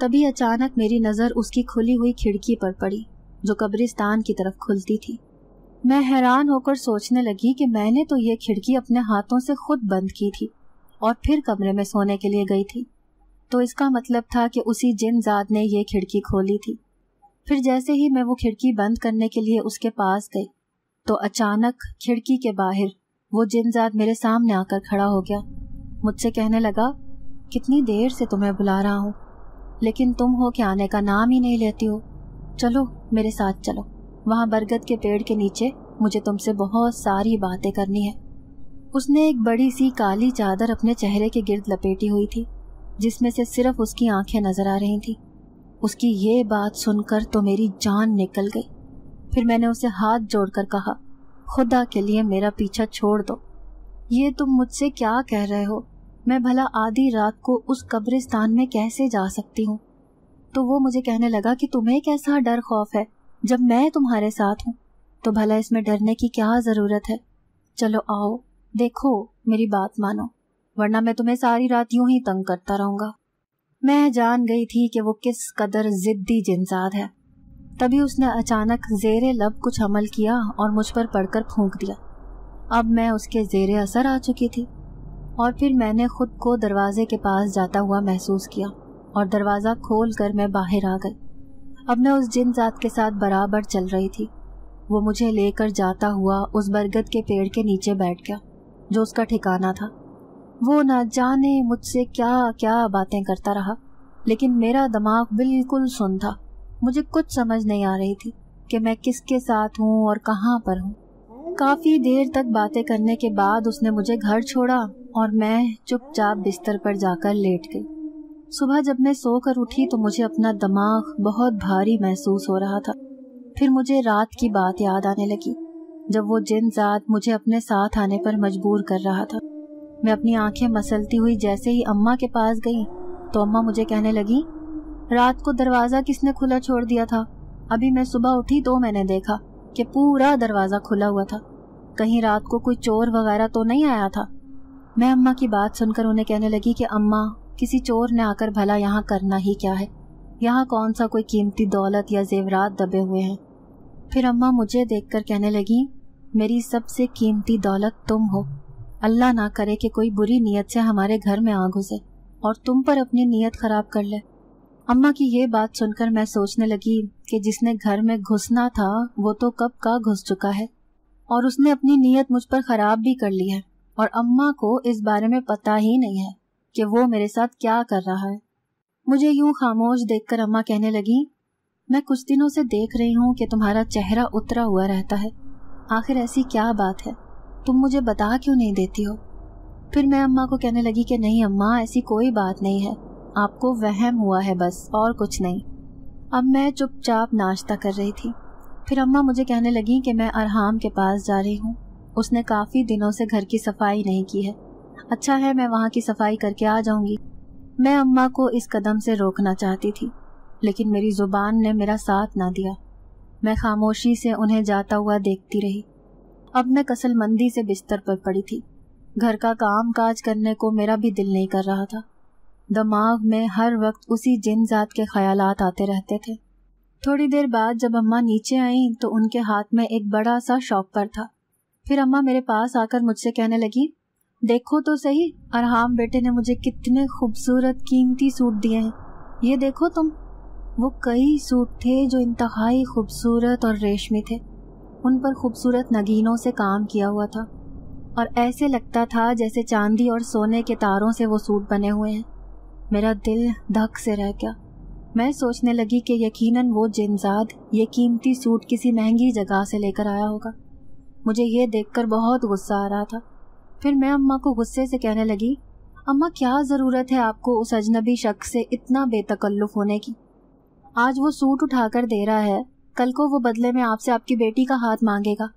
तभी अचानक मेरी नज़र उसकी खुली हुई खिड़की पर पड़ी जो कब्रिस्तान की तरफ खुलती थी मैं हैरान होकर सोचने लगी कि मैंने तो ये खिड़की अपने हाथों से खुद बंद की थी और फिर कमरे में सोने के लिए गई थी तो इसका मतलब था कि उसी जिन ने ये खिड़की खोली थी फिर जैसे ही मैं वो खिड़की बंद करने के लिए उसके पास गई तो अचानक खिड़की के बाहर वो जिनजाद मेरे सामने आकर खड़ा हो गया मुझसे कहने लगा कितनी देर से तुम्हें बुला रहा हूँ लेकिन तुम हो के आने का नाम ही नहीं लेती हो चलो मेरे साथ चलो वहाँ बरगद के पेड़ के नीचे मुझे तुमसे बहुत सारी बातें करनी है उसने एक बड़ी सी काली चादर अपने चेहरे के गिर्द लपेटी हुई थी जिसमें से सिर्फ उसकी आंखें नजर आ रही थी उसकी ये बात सुनकर तो मेरी जान निकल गई फिर मैंने उसे हाथ जोड़कर कहा खुदा के लिए मेरा पीछा छोड़ दो ये तुम मुझसे क्या कह रहे हो मैं भला आधी रात को उस कब्रिस्तान में कैसे जा सकती हूँ तो वो मुझे कहने लगा कि तुम्हें कैसा डर खौफ है जब मैं तुम्हारे साथ हूँ तो भला इसमें डरने की क्या ज़रूरत है चलो आओ देखो मेरी बात मानो वरना मैं तुम्हें सारी रात यूं ही तंग करता रहूंगा मैं जान गई थी कि वो किस कदर जिद्दी जिनसाद है तभी उसने अचानक जेरे लब कुछ अमल किया और मुझ पर पड़कर फूंक दिया अब मैं उसके जेर असर आ चुकी थी और फिर मैंने खुद को दरवाजे के पास जाता हुआ महसूस किया और दरवाज़ा खोल कर मैं बाहर आ गई अब मैं उस जिन जात के साथ बराबर चल रही थी वो मुझे लेकर जाता हुआ उस बरगद के पेड़ के नीचे बैठ गया जो उसका ठिकाना था वो ना जाने मुझसे क्या क्या बातें करता रहा लेकिन मेरा दिमाग बिल्कुल सुन था मुझे कुछ समझ नहीं आ रही थी कि मैं किसके साथ हूँ और कहाँ पर हूँ काफी देर तक बातें करने के बाद उसने मुझे घर छोड़ा और मैं चुपचाप बिस्तर पर जाकर लेट गई सुबह जब मैं सोकर उठी तो मुझे अपना दिमाग बहुत भारी महसूस हो रहा था फिर मुझे रात की बात याद आने लगी जब वो जिन जात मुझे अपने साथ आने पर मजबूर कर रहा था मैं अपनी आंखें मसलती हुई जैसे ही अम्मा के पास गई तो अम्मा मुझे कहने लगी रात को दरवाजा किसने खुला छोड़ दिया था अभी मैं सुबह उठी तो मैंने देखा कि पूरा दरवाजा खुला हुआ था कहीं रात को कोई चोर वगैरह तो नहीं आया था मैं अम्मा की बात सुनकर उन्हें कहने लगी कि अम्मा किसी चोर ने आकर भला यहाँ करना ही क्या है यहाँ कौन सा कोई कीमती दौलत या जेवरात दबे हुए हैं फिर अम्मा मुझे देखकर कहने लगी मेरी सबसे कीमती दौलत तुम हो अल्लाह ना करे कि कोई बुरी नीयत से हमारे घर में आ घुसे और तुम पर अपनी नीयत खराब कर ले अम्मा की ये बात सुनकर मैं सोचने लगी कि जिसने घर में घुसना था वो तो कब का घुस चुका है और उसने अपनी नीयत मुझ पर खराब भी कर ली है और अम्मा को इस बारे में पता ही नहीं है कि वो मेरे साथ क्या कर रहा है मुझे यूं खामोश देखकर अम्मा कहने लगी मैं कुछ दिनों से देख रही हूँ कि तुम्हारा चेहरा उतरा हुआ रहता है आखिर ऐसी क्या बात है तुम मुझे बता क्यों नहीं देती हो फिर मैं अम्मा को कहने लगी कि नहीं अम्मा ऐसी कोई बात नहीं है आपको वहम हुआ है बस और कुछ नहीं अब मैं चुपचाप नाश्ता कर रही थी फिर अम्मा मुझे कहने लगी कि मैं अरहाम के पास जा रही हूँ उसने काफ़ी दिनों से घर की सफाई नहीं की है अच्छा है मैं वहाँ की सफाई करके आ जाऊंगी मैं अम्मा को इस कदम से रोकना चाहती थी लेकिन मेरी जुबान ने मेरा साथ ना दिया मैं खामोशी से उन्हें जाता हुआ देखती रही अब मैं कसल मंदी से बिस्तर पर पड़ी थी घर का काम काज करने को मेरा भी दिल नहीं कर रहा था दिमाग में हर वक्त उसी जिन जात के ख्याल आते रहते थे थोड़ी देर बाद जब अम्मा नीचे आईं तो उनके हाथ में एक बड़ा सा शॉप पर था फिर अम्मा मेरे पास आकर मुझसे कहने लगी देखो तो सही अरहाम बेटे ने मुझे कितने खूबसूरत कीमती सूट दिए हैं ये देखो तुम वो कई सूट थे जो इंतहाई खूबसूरत और रेशमी थे उन पर खूबसूरत नगीनों से काम किया हुआ था और ऐसे लगता था जैसे चांदी और सोने के तारों से वो सूट बने हुए हैं मेरा दिल धक से रह गया मैं सोचने लगी कि यकीनन वो जिनजाद ये कीमती सूट किसी महंगी जगह से लेकर आया होगा मुझे ये देखकर बहुत गुस्सा आ रहा था फिर मैं अम्मा को गुस्से से कहने लगी अम्मा क्या ज़रूरत है आपको उस अजनबी शख्स से इतना बेतकल्लुफ होने की आज वो सूट उठाकर दे रहा है कल को वो बदले में आपसे आपकी बेटी का हाथ मांगेगा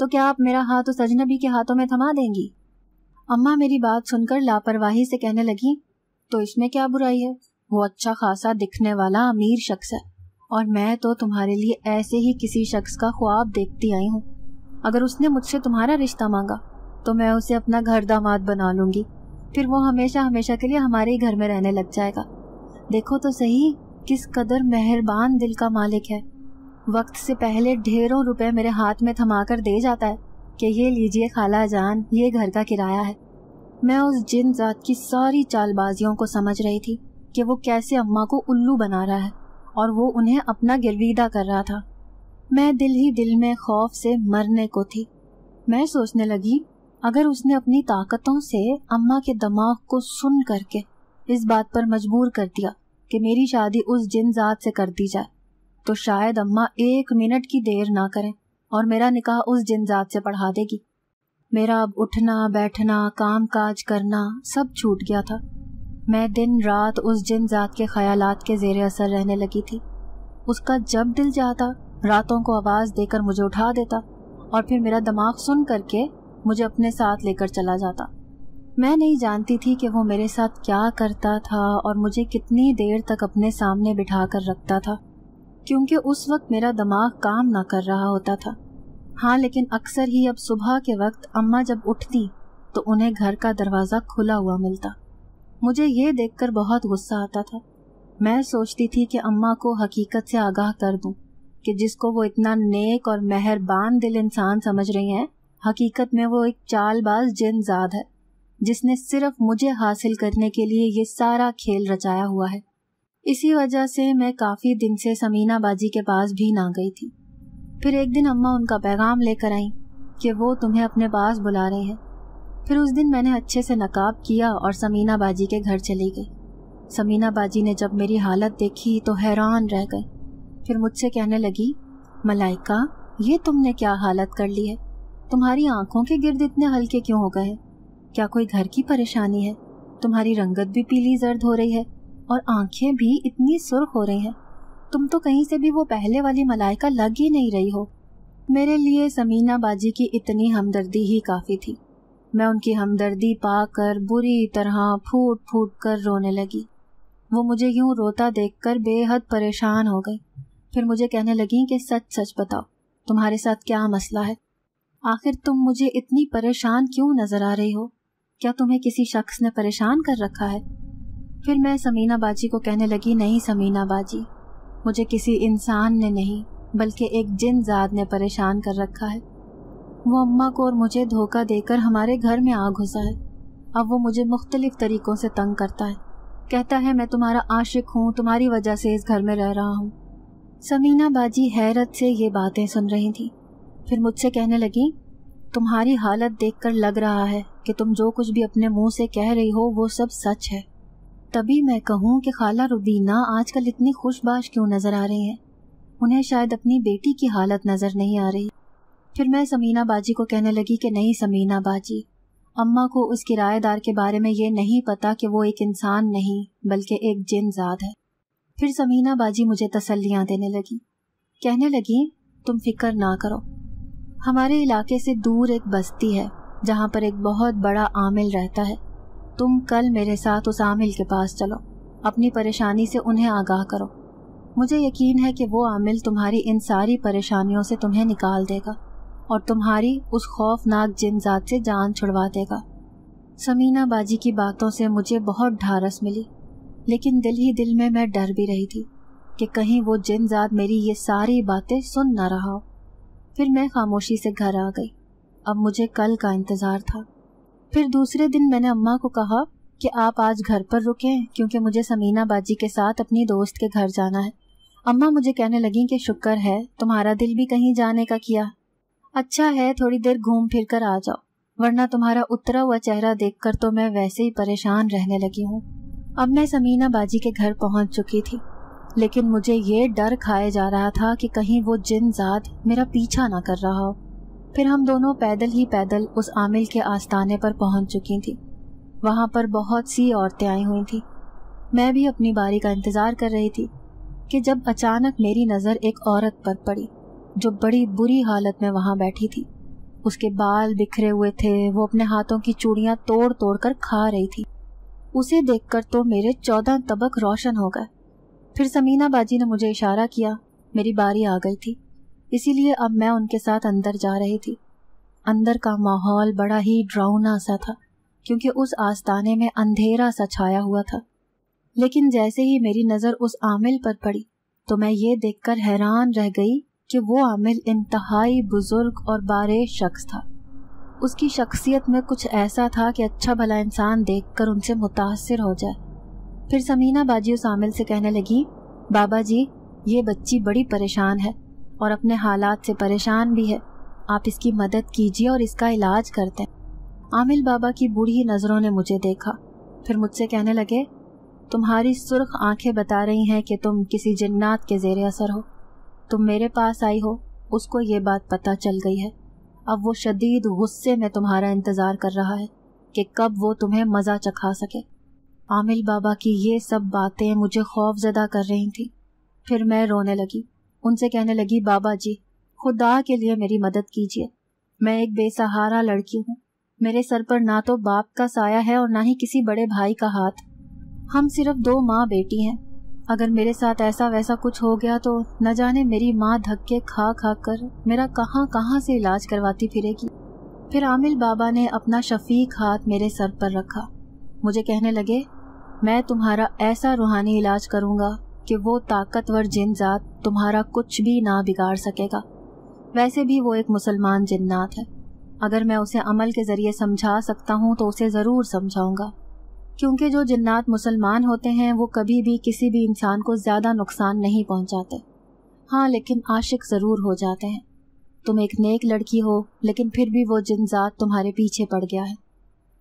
तो क्या आप मेरा हाथ उस अजनबी के हाथों में थमा देंगी अम्मा मेरी बात सुनकर लापरवाही से कहने लगी तो इसमें क्या बुराई है वो अच्छा खासा दिखने वाला अमीर शख्स है और मैं तो तुम्हारे लिए ऐसे ही किसी शख्स का ख्वाब देखती आई हूँ अगर उसने मुझसे तुम्हारा रिश्ता मांगा तो मैं उसे अपना घर दामाद बना लूंगी फिर वो हमेशा हमेशा के लिए हमारे ही घर में रहने लग जाएगा देखो तो सही किस कदर मेहरबान दिल का मालिक है वक्त से पहले ढेरों रुपए मेरे हाथ में थमा कर दे जाता है कि ये लीजिए खाला जान ये घर का किराया है मैं उस जिन जात की सारी चालबाजियों को समझ रही थी कि वो कैसे अम्मा को उल्लू बना रहा है और वो उन्हें अपना गिरविदा कर रहा था मैं दिल ही दिल में खौफ से मरने को थी मैं सोचने लगी अगर उसने अपनी ताकतों से अम्मा के दिमाग को सुन करके इस बात पर मजबूर कर दिया कि मेरी शादी उस जिन जात से कर दी जाए तो शायद अम्मा एक मिनट की देर ना करें और मेरा निकाह उस जिन जात से पढ़ा देगी मेरा अब उठना बैठना काम काज करना सब छूट गया था मैं दिन रात उस जिन जात के ख्यालात के जेर असर रहने लगी थी उसका जब दिल जाता रातों को आवाज़ देकर मुझे उठा देता और फिर मेरा दिमाग सुन करके मुझे अपने साथ लेकर चला जाता मैं नहीं जानती थी कि वो मेरे साथ क्या करता था और मुझे कितनी देर तक अपने सामने बिठा कर रखता था क्योंकि उस वक्त मेरा दिमाग काम ना कर रहा होता था हाँ लेकिन अक्सर ही अब सुबह के वक्त अम्मा जब उठती तो उन्हें घर का दरवाज़ा खुला हुआ मिलता मुझे ये देखकर बहुत गुस्सा आता था मैं सोचती थी कि अम्मा को हकीकत से आगाह कर दूं कि जिसको वो इतना नेक और मेहरबान दिल इंसान समझ रही हैं हकीकत में वो एक चालबाज जिनजाद है जिसने सिर्फ मुझे हासिल करने के लिए ये सारा खेल रचाया हुआ है इसी वजह से मैं काफ़ी दिन से समीना बाजी के पास भी ना गई थी फिर एक दिन अम्मा उनका पैगाम लेकर आईं कि वो तुम्हें अपने पास बुला रहे हैं फिर उस दिन मैंने अच्छे से नकाब किया और समीना बाजी के घर चली गई समीना बाजी ने जब मेरी हालत देखी तो हैरान रह गई फिर मुझसे कहने लगी मलाइका ये तुमने क्या हालत कर ली है तुम्हारी आंखों के गिर्द इतने हल्के क्यों हो गए क्या कोई घर की परेशानी है तुम्हारी रंगत भी पीली जर्द हो रही है और आंखें भी इतनी सुर्ख हो रही हैं तुम तो कहीं से भी वो पहले वाली मलाइका लग ही नहीं रही हो मेरे लिए समीना बाजी की इतनी हमदर्दी ही काफ़ी थी मैं उनकी हमदर्दी पाकर बुरी तरह फूट फूट कर रोने लगी वो मुझे यूं रोता देखकर बेहद परेशान हो गई फिर मुझे कहने लगी कि सच सच बताओ तुम्हारे साथ क्या मसला है आखिर तुम मुझे इतनी परेशान क्यों नजर आ रही हो क्या तुम्हें किसी शख्स ने परेशान कर रखा है फिर मैं समीना बाजी को कहने लगी नहीं समीना बाजी मुझे किसी इंसान ने नहीं बल्कि एक जिन जाद ने परेशान कर रखा है वो अम्मा को और मुझे धोखा देकर हमारे घर में आ घुसा है अब वो मुझे मुख्तलिफ तरीक़ों से तंग करता है कहता है मैं तुम्हारा आशिक हूँ तुम्हारी वजह से इस घर में रह रहा हूँ समीना बाजी हैरत से ये बातें सुन रही थी फिर मुझसे कहने लगी तुम्हारी हालत देखकर लग रहा है कि तुम जो कुछ भी अपने मुंह से कह रही हो वो सब सच है तभी मैं कहूँ कि खाला रुबीना आजकल इतनी खुशबाश क्यों नज़र आ रही हैं उन्हें शायद अपनी बेटी की हालत नज़र नहीं आ रही फिर मैं समीना बाजी को कहने लगी कि नहीं समीना बाजी अम्मा को उस किराएदार के बारे में ये नहीं पता कि वो एक इंसान नहीं बल्कि एक जिन जात है फिर समीना बाजी मुझे तसल्लियाँ देने लगी कहने लगी तुम फिक्र ना करो हमारे इलाके से दूर एक बस्ती है जहाँ पर एक बहुत बड़ा आमिल रहता है तुम कल मेरे साथ उस आमिल के पास चलो अपनी परेशानी से उन्हें आगाह करो मुझे यकीन है कि वो आमिल तुम्हारी इन सारी परेशानियों से तुम्हें निकाल देगा और तुम्हारी उस खौफनाक जिनजात से जान छुड़वा देगा समीना बाजी की बातों से मुझे बहुत ढारस मिली लेकिन दिल ही दिल में मैं डर भी रही थी कि कहीं वो जिनजात मेरी ये सारी बातें सुन ना रहा हो फिर मैं खामोशी से घर आ गई अब मुझे कल का इंतज़ार था फिर दूसरे दिन मैंने अम्मा को कहा कि आप आज घर पर रुकें क्योंकि मुझे समीना बाजी के साथ अपनी दोस्त के घर जाना है अम्मा मुझे कहने लगी कि शुक्र है तुम्हारा दिल भी कहीं जाने का किया अच्छा है थोड़ी देर घूम फिर कर आ जाओ वरना तुम्हारा उतरा हुआ चेहरा देखकर तो मैं वैसे ही परेशान रहने लगी हूँ अब मैं समीना बाजी के घर पहुँच चुकी थी लेकिन मुझे ये डर खाए जा रहा था कि कहीं वो जिन जात मेरा पीछा ना कर रहा हो फिर हम दोनों पैदल ही पैदल उस आमिल के आस्थाने पर पहुंच चुकी थी वहां पर बहुत सी औरतें आई हुई थी मैं भी अपनी बारी का इंतजार कर रही थी कि जब अचानक मेरी नज़र एक औरत पर पड़ी जो बड़ी बुरी हालत में वहां बैठी थी उसके बाल बिखरे हुए थे वो अपने हाथों की चूड़ियां तोड़ तोड़ कर खा रही थी उसे देखकर तो मेरे चौदह तबक रोशन हो गए फिर समीना बाजी ने मुझे इशारा किया मेरी बारी आ गई थी इसीलिए अब मैं उनके साथ अंदर जा रही थी अंदर का माहौल बड़ा ही ड्राउना सा था क्योंकि उस आस्ताने में अंधेरा सा छाया हुआ था लेकिन जैसे ही मेरी नज़र उस आमिल पर पड़ी तो मैं ये देखकर हैरान रह गई कि वो आमिल इंतहाई बुजुर्ग और बारे शख्स था उसकी शख्सियत में कुछ ऐसा था कि अच्छा भला इंसान देखकर उनसे मुतासर हो जाए फिर समीना बाजी उस आमिल से कहने लगी बाबा जी ये बच्ची बड़ी परेशान है और अपने हालात से परेशान भी है आप इसकी मदद कीजिए और इसका इलाज करते हैं आमिल बाबा की बूढ़ी नज़रों ने मुझे देखा फिर मुझसे कहने लगे तुम्हारी सुर्ख आंखें बता रही हैं कि तुम किसी जन्नात के जेर असर हो तुम मेरे पास आई हो उसको ये बात पता चल गई है अब वो शदीद गुस्से में तुम्हारा इंतज़ार कर रहा है कि कब वो तुम्हें मज़ा चखा सके आमिल बाबा की ये सब बातें मुझे खौफ ज़दा कर रही थी फिर मैं रोने लगी उनसे कहने लगी बाबा जी खुदा के लिए मेरी मदद कीजिए मैं एक बेसहारा लड़की हूँ मेरे सर पर ना तो बाप का साया है और ना ही किसी बड़े भाई का हाथ हम सिर्फ दो माँ बेटी हैं अगर मेरे साथ ऐसा वैसा कुछ हो गया तो न जाने मेरी माँ धक्के खा खा कर मेरा कहाँ कहाँ से इलाज करवाती फिरेगी फिर आमिल बाबा ने अपना शफीक हाथ मेरे सर पर रखा मुझे कहने लगे मैं तुम्हारा ऐसा रूहानी इलाज करूँगा कि वो ताकतवर जिन जात तुम्हारा कुछ भी ना बिगाड़ सकेगा वैसे भी वो एक मुसलमान जिन्नात है अगर मैं उसे अमल के ज़रिए समझा सकता हूँ तो उसे ज़रूर समझाऊंगा क्योंकि जो जिन्नात मुसलमान होते हैं वो कभी भी किसी भी इंसान को ज़्यादा नुकसान नहीं पहुँचाते हाँ लेकिन आशिक ज़रूर हो जाते हैं तुम एक नेक लड़की हो लेकिन फिर भी वो जिन जात तुम्हारे पीछे पड़ गया है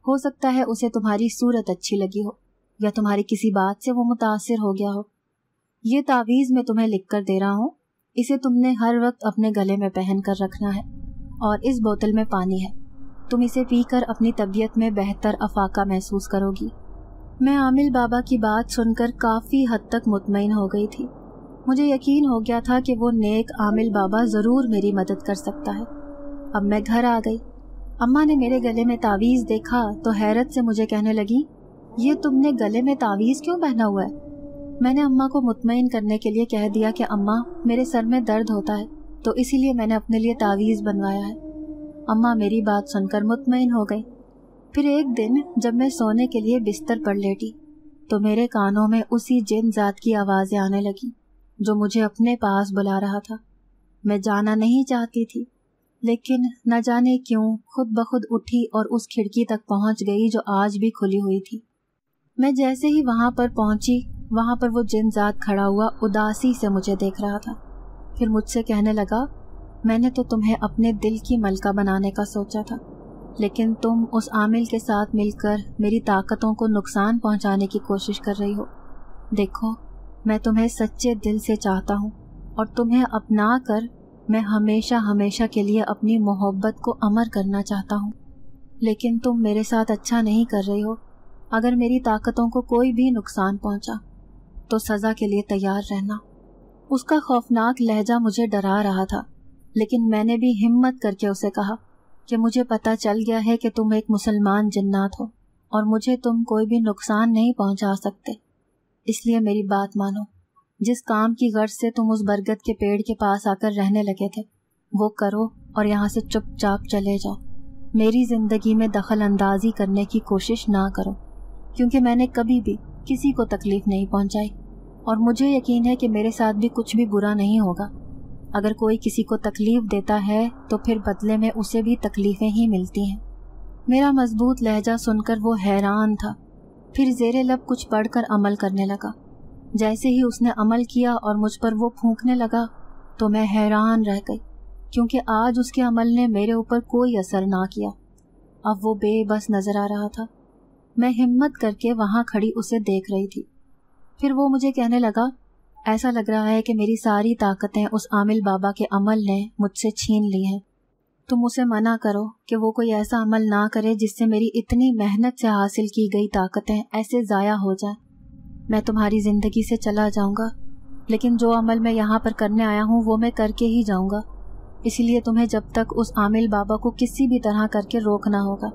हो सकता है उसे तुम्हारी सूरत अच्छी लगी हो या तुम्हारी किसी बात से वो मुतासर हो गया हो ये तावीज़ मैं तुम्हें लिख कर दे रहा हूँ इसे तुमने हर वक्त अपने गले में पहन कर रखना है और इस बोतल में पानी है तुम इसे पीकर अपनी तबीयत में बेहतर अफाका महसूस करोगी मैं आमिल बाबा की बात सुनकर काफ़ी हद तक मुतमिन हो गई थी मुझे यकीन हो गया था कि वो नेक आमिल बाबा ज़रूर मेरी मदद कर सकता है अब मैं घर आ गई अम्मा ने मेरे गले में तावीज़ देखा तो हैरत से मुझे कहने लगी ये तुमने गले में तावीज़ क्यों पहना हुआ है मैंने अम्मा को मुतमिन करने के लिए कह दिया कि अम्मा मेरे सर में दर्द होता है तो इसीलिए मैंने अपने लिए तावीज़ बनवाया है अम्मा मेरी बात सुनकर मुतमिन हो गई फिर एक दिन जब मैं सोने के लिए बिस्तर पर लेटी तो मेरे कानों में उसी जिन जात की आवाज़ें आने लगी जो मुझे अपने पास बुला रहा था मैं जाना नहीं चाहती थी लेकिन न जाने क्यों खुद ब खुद उठी और उस खिड़की तक पहुंच गई जो आज भी खुली हुई थी मैं जैसे ही वहां पर पहुंची वहां पर वो जिनजात खड़ा हुआ उदासी से मुझे देख रहा था फिर मुझसे कहने लगा मैंने तो तुम्हें अपने दिल की मलका बनाने का सोचा था लेकिन तुम उस आमिल के साथ मिलकर मेरी ताकतों को नुकसान पहुंचाने की कोशिश कर रही हो देखो मैं तुम्हें सच्चे दिल से चाहता हूँ और तुम्हें अपना कर मैं हमेशा हमेशा के लिए अपनी मोहब्बत को अमर करना चाहता हूँ लेकिन तुम मेरे साथ अच्छा नहीं कर रही हो अगर मेरी ताकतों को कोई भी नुकसान पहुंचा तो सजा के लिए तैयार रहना उसका खौफनाक लहजा मुझे डरा रहा था लेकिन मैंने भी हिम्मत करके उसे कहा कि मुझे पता चल गया है कि तुम एक मुसलमान जन्नात हो और मुझे तुम कोई भी नुकसान नहीं पहुंचा सकते इसलिए मेरी बात मानो जिस काम की गर्ज से तुम उस बरगद के पेड़ के पास आकर रहने लगे थे वो करो और यहाँ से चुपचाप चले जाओ मेरी जिंदगी में दखल अंदाजी करने की कोशिश ना करो क्योंकि मैंने कभी भी किसी को तकलीफ नहीं पहुंचाई और मुझे यकीन है कि मेरे साथ भी कुछ भी बुरा नहीं होगा अगर कोई किसी को तकलीफ देता है तो फिर बदले में उसे भी तकलीफ़ें ही मिलती हैं मेरा मजबूत लहजा सुनकर वो हैरान था फिर जेरे लब कुछ पढ़कर अमल करने लगा जैसे ही उसने अमल किया और मुझ पर वो फूंकने लगा तो मैं हैरान रह गई क्योंकि आज उसके अमल ने मेरे ऊपर कोई असर ना किया अब वो बेबस नज़र आ रहा था मैं हिम्मत करके वहां खड़ी उसे देख रही थी फिर वो मुझे कहने लगा ऐसा लग रहा है कि मेरी सारी ताकतें उस आमिल बाबा के अमल ने मुझसे छीन ली हैं तुम उसे मना करो कि वो कोई ऐसा अमल ना करे जिससे मेरी इतनी मेहनत से हासिल की गई ताकतें ऐसे ज़ाया हो जाएं मैं तुम्हारी ज़िंदगी से चला जाऊंगा लेकिन जो अमल मैं यहाँ पर करने आया हूँ वो मैं करके ही जाऊँगा इसलिए तुम्हें जब तक उस आमिल बाबा को किसी भी तरह करके रोकना होगा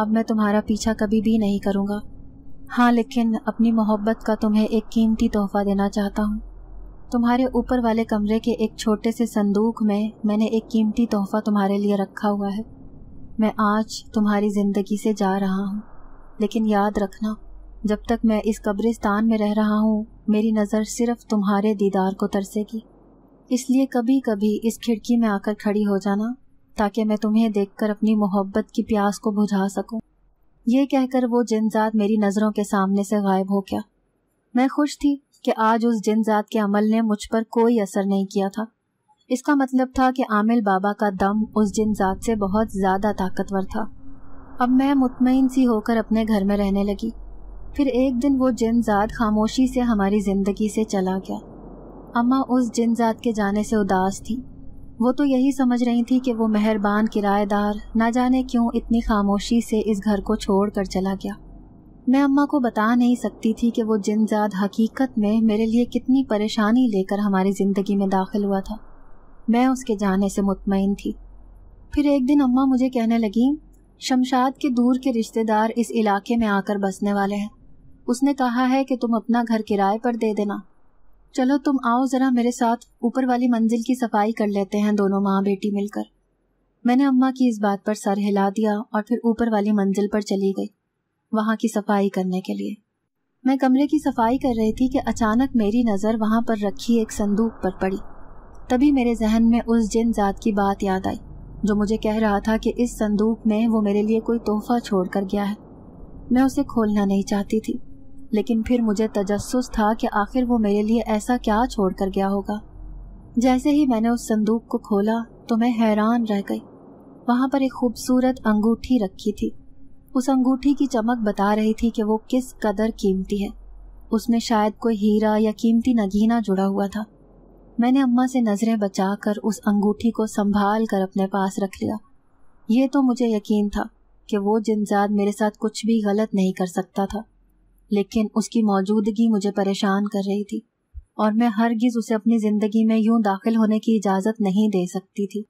अब मैं तुम्हारा पीछा कभी भी नहीं करूँगा हाँ लेकिन अपनी मोहब्बत का तुम्हें एक कीमती तोहफा देना चाहता हूँ तुम्हारे ऊपर वाले कमरे के एक छोटे से संदूक में मैंने एक कीमती तोहफा तुम्हारे लिए रखा हुआ है मैं आज तुम्हारी ज़िंदगी से जा रहा हूँ लेकिन याद रखना जब तक मैं इस कब्रिस्तान में रह रहा हूँ मेरी नज़र सिर्फ तुम्हारे दीदार को तरसेगी इसलिए कभी कभी इस खिड़की में आकर खड़ी हो जाना ताकि मैं तुम्हें देखकर अपनी मोहब्बत की प्यास को बुझा सकूं। ये कहकर वो जिनजात मेरी नज़रों के सामने से गायब हो गया मैं खुश थी कि आज उस जिनजात के अमल ने मुझ पर कोई असर नहीं किया था इसका मतलब था कि आमिल बाबा का दम उस जिनजात से बहुत ज़्यादा ताकतवर था अब मैं मुतमिन सी होकर अपने घर में रहने लगी फिर एक दिन वो जिनजात खामोशी से हमारी ज़िंदगी से चला गया अम्मा उस जिनजात के जाने से उदास थी वो तो यही समझ रही थी कि वो मेहरबान किराएदार ना जाने क्यों इतनी खामोशी से इस घर को छोड़ कर चला गया मैं अम्मा को बता नहीं सकती थी कि वो जिनजाद हकीकत में मेरे लिए कितनी परेशानी लेकर हमारी ज़िंदगी में दाखिल हुआ था मैं उसके जाने से मुतमिन थी फिर एक दिन अम्मा मुझे कहने लगी शमशाद के दूर के रिश्तेदार इस इलाके में आकर बसने वाले हैं उसने कहा है कि तुम अपना घर किराए पर दे देना चलो तुम आओ जरा मेरे साथ ऊपर वाली मंजिल की सफाई कर लेते हैं दोनों माँ बेटी मिलकर मैंने अम्मा की इस बात पर सर हिला दिया और फिर ऊपर वाली मंजिल पर चली गई वहां की सफाई करने के लिए मैं कमरे की सफाई कर रही थी कि अचानक मेरी नज़र वहां पर रखी एक संदूक पर पड़ी तभी मेरे जहन में उस जिन जात की बात याद आई जो मुझे कह रहा था कि इस संदूक में वो मेरे लिए कोई तोहफा छोड़ कर गया है मैं उसे खोलना नहीं चाहती थी लेकिन फिर मुझे तजस्स था कि आखिर वो मेरे लिए ऐसा क्या छोड़ कर गया होगा जैसे ही मैंने उस संदूक को खोला तो मैं हैरान रह गई वहाँ पर एक खूबसूरत अंगूठी रखी थी उस अंगूठी की चमक बता रही थी कि वो किस कदर कीमती है उसमें शायद कोई हीरा या कीमती नगीना जुड़ा हुआ था मैंने अम्मा से नज़रें बचाकर उस अंगूठी को संभाल कर अपने पास रख लिया ये तो मुझे यकीन था कि वो जिनजाद मेरे साथ कुछ भी गलत नहीं कर सकता था लेकिन उसकी मौजूदगी मुझे परेशान कर रही थी और मैं हर गिज उसे अपनी जिंदगी में यूं दाखिल होने की इजाजत नहीं दे सकती थी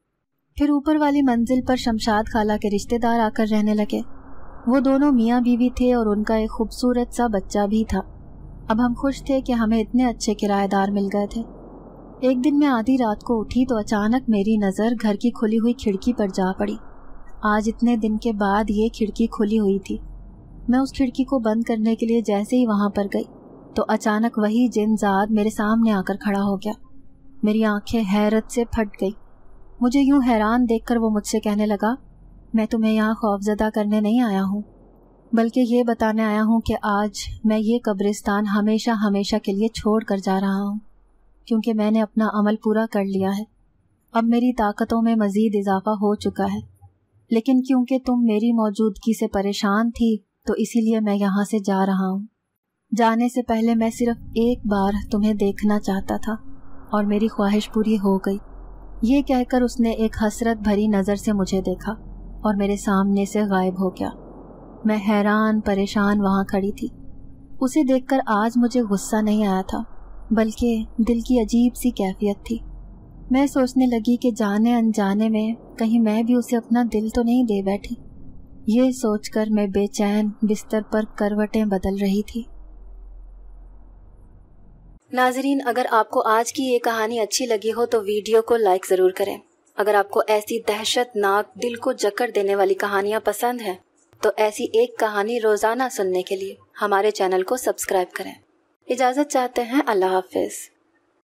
फिर ऊपर वाली मंजिल पर शमशाद खाला के रिश्तेदार आकर रहने लगे वो दोनों मियाँ बीवी थे और उनका एक खूबसूरत सा बच्चा भी था अब हम खुश थे कि हमें इतने अच्छे किराएदार मिल गए थे एक दिन मैं आधी रात को उठी तो अचानक मेरी नज़र घर की खुली हुई खिड़की पर जा पड़ी आज इतने दिन के बाद ये खिड़की खुली हुई थी मैं उस खिड़की को बंद करने के लिए जैसे ही वहां पर गई तो अचानक वही जिनजाद मेरे सामने आकर खड़ा हो गया मेरी आंखें हैरत से फट गई मुझे यूं हैरान देखकर वो मुझसे कहने लगा मैं तुम्हें यहाँ खौफजदा करने नहीं आया हूँ बल्कि ये बताने आया हूँ कि आज मैं ये कब्रिस्तान हमेशा हमेशा के लिए छोड़ कर जा रहा हूँ क्योंकि मैंने अपना अमल पूरा कर लिया है अब मेरी ताकतों में मज़ीद इजाफा हो चुका है लेकिन क्योंकि तुम मेरी मौजूदगी से परेशान थी तो इसीलिए मैं यहाँ से जा रहा हूँ जाने से पहले मैं सिर्फ एक बार तुम्हें देखना चाहता था और मेरी ख्वाहिश पूरी हो गई ये कहकर उसने एक हसरत भरी नज़र से मुझे देखा और मेरे सामने से गायब हो गया मैं हैरान परेशान वहाँ खड़ी थी उसे देखकर आज मुझे गुस्सा नहीं आया था बल्कि दिल की अजीब सी कैफियत थी मैं सोचने लगी कि जाने अनजाने में कहीं मैं भी उसे अपना दिल तो नहीं दे बैठी ये सोचकर मैं बेचैन बिस्तर पर करवटें बदल रही थी नाजरीन अगर आपको आज की ये कहानी अच्छी लगी हो तो वीडियो को लाइक ज़रूर करें अगर आपको ऐसी दहशतनाक दिल को जकड़ देने वाली कहानियाँ पसंद हैं तो ऐसी एक कहानी रोज़ाना सुनने के लिए हमारे चैनल को सब्सक्राइब करें इजाज़त चाहते हैं अल्लाह हाफिज़